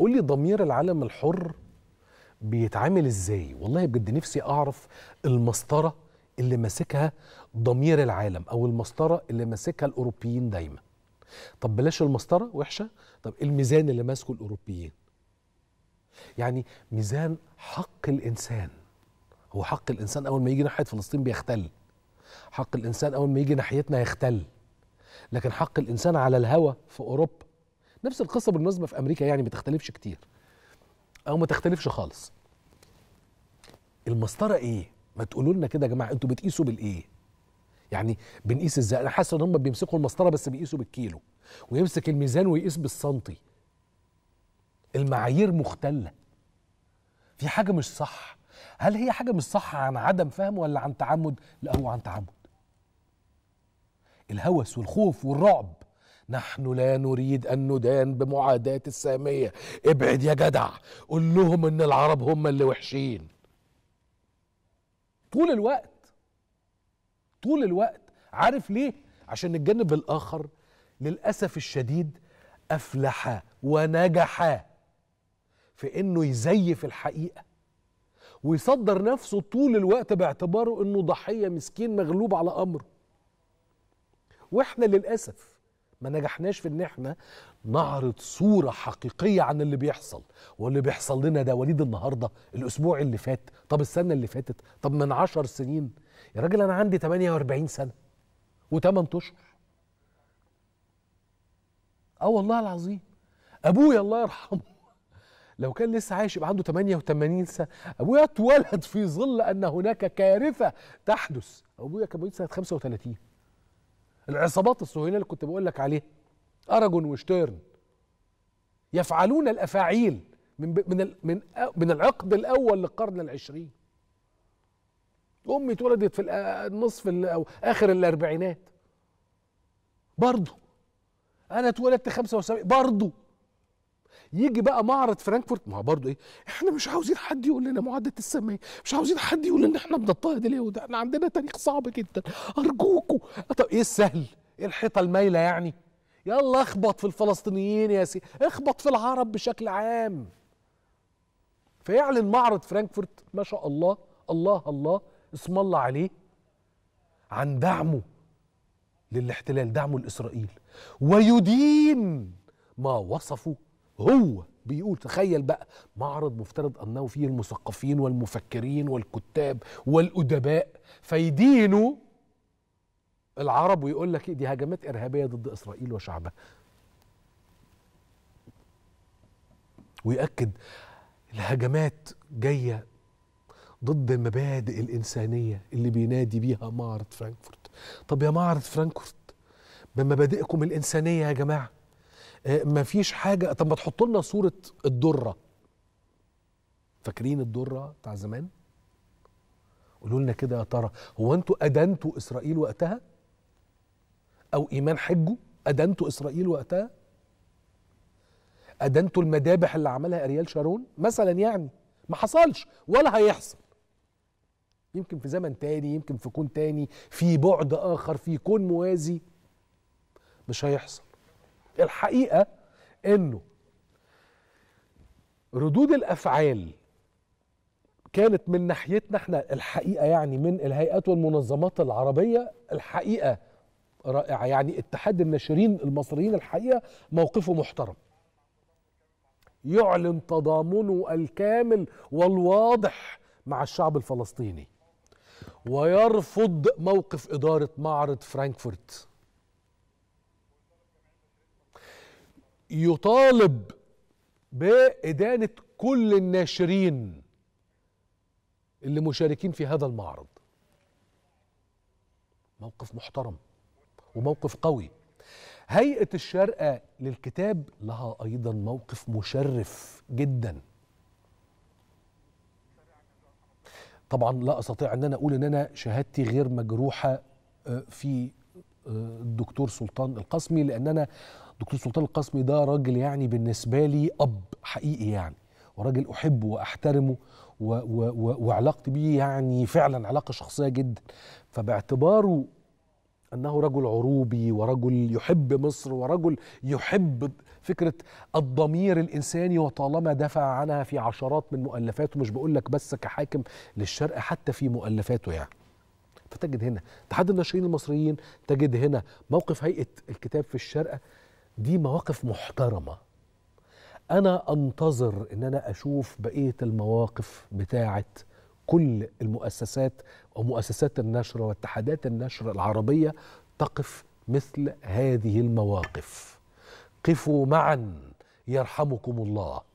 قول لي ضمير العالم الحر بيتعامل ازاي والله بجد نفسي اعرف المسطره اللي ماسكها ضمير العالم او المسطره اللي ماسكها الاوروبيين دايما طب بلاش المسطره وحشه طب الميزان اللي ماسكه الاوروبيين يعني ميزان حق الانسان هو حق الانسان اول ما يجي ناحيه فلسطين بيختل حق الانسان اول ما يجي ناحيتنا يختل لكن حق الانسان على الهوى في اوروبا نفس القصه بالمناسبه في امريكا يعني ما تختلفش كتير او ما تختلفش خالص المسطره ايه ما تقولوا لنا كده يا جماعه انتوا بتقيسوا بالايه يعني بنقيس ازاي انا حاسس ان هم بيمسكوا المسطره بس بيقيسوا بالكيلو ويمسك الميزان ويقيس بالسنتي المعايير مختله في حاجه مش صح هل هي حاجه مش صح عن عدم فهم ولا عن تعمد لا هو عن تعمد الهوس والخوف والرعب نحن لا نريد أن ندان بمعاداة السامية ابعد يا جدع قول لهم أن العرب هم اللي وحشين طول الوقت طول الوقت عارف ليه عشان الجانب الآخر للأسف الشديد أفلح ونجح في أنه يزيف الحقيقة ويصدر نفسه طول الوقت باعتباره أنه ضحية مسكين مغلوب على أمره واحنا للأسف ما نجحناش في ان احنا نعرض صوره حقيقيه عن اللي بيحصل واللي بيحصل لنا ده وليد النهارده الاسبوع اللي فات طب السنه اللي فاتت طب من عشر سنين يا راجل انا عندي 48 سنه و8 اشهر اه والله العظيم ابويا الله يرحمه لو كان لسه عايش يبقى عنده 88 سنه ابويا اتولد في ظل ان هناك كارثه تحدث ابويا كان مواليد سنه 35 العصابات الصهيونيه اللي كنت بقول لك عليها اراجون وشتيرن يفعلون الافاعيل من من من من العقد الاول للقرن العشرين امي اتولدت في النصف او اخر الاربعينات برضه انا اتولدت 75 برضه يجي بقى معرض فرانكفورت ما هو برضه ايه احنا مش عاوزين حد يقول لنا معادله السمية مش عاوزين حد يقول لنا احنا بنضطهد اليهود احنا عندنا تاريخ صعب جدا ارجوكوا طب ايه السهل ايه الحيطه المايله يعني يلا اخبط في الفلسطينيين يا سي اخبط في العرب بشكل عام فيعلن معرض فرانكفورت ما شاء الله الله الله اسم الله عليه عن دعمه للاحتلال دعمه لاسرائيل ويدين ما وصفوا هو بيقول تخيل بقى معرض مفترض انه فيه المثقفين والمفكرين والكتاب والادباء فيدينوا العرب ويقول لك إيه، دي هجمات ارهابيه ضد اسرائيل وشعبها ويأكد الهجمات جاية ضد المبادئ الإنسانية اللي بينادي بيها معرض فرانكفورت طب يا معرض فرانكفورت بمبادئكم الإنسانية يا جماعة آه، ما فيش حاجه طب ما تحط لنا صوره الدره فاكرين الدره بتاع زمان قولوا لنا كده يا ترى هو انتوا ادنتوا اسرائيل وقتها او ايمان حجوا ادنتوا اسرائيل وقتها ادنتوا المذابح اللي عملها اريال شارون مثلا يعني ما حصلش ولا هيحصل يمكن في زمن تاني يمكن في كون تاني في بعد اخر في كون موازي مش هيحصل الحقيقه انه ردود الافعال كانت من ناحيتنا احنا الحقيقه يعني من الهيئات والمنظمات العربيه الحقيقه رائعه يعني اتحاد الناشرين المصريين الحقيقه موقفه محترم يعلن تضامنه الكامل والواضح مع الشعب الفلسطيني ويرفض موقف اداره معرض فرانكفورت يطالب بإدانة كل الناشرين اللي مشاركين في هذا المعرض موقف محترم وموقف قوي هيئة الشارقة للكتاب لها أيضا موقف مشرف جدا طبعا لا أستطيع أن أنا أقول أن أنا شهادتي غير مجروحة آه، في الدكتور سلطان القاسمي لان انا دكتور سلطان القاسمي ده راجل يعني بالنسبه لي اب حقيقي يعني وراجل احبه واحترمه و و و وعلاقتي بيه يعني فعلا علاقه شخصيه جدا فباعتباره انه رجل عروبي ورجل يحب مصر ورجل يحب فكره الضمير الانساني وطالما دفع عنها في عشرات من مؤلفاته مش بقول لك بس كحاكم للشرق حتى في مؤلفاته يعني فتجد هنا اتحاد الناشئين المصريين تجد هنا موقف هيئه الكتاب في الشارقه دي مواقف محترمه انا انتظر ان انا اشوف بقيه المواقف بتاعه كل المؤسسات ومؤسسات النشر واتحادات النشر العربيه تقف مثل هذه المواقف قفوا معا يرحمكم الله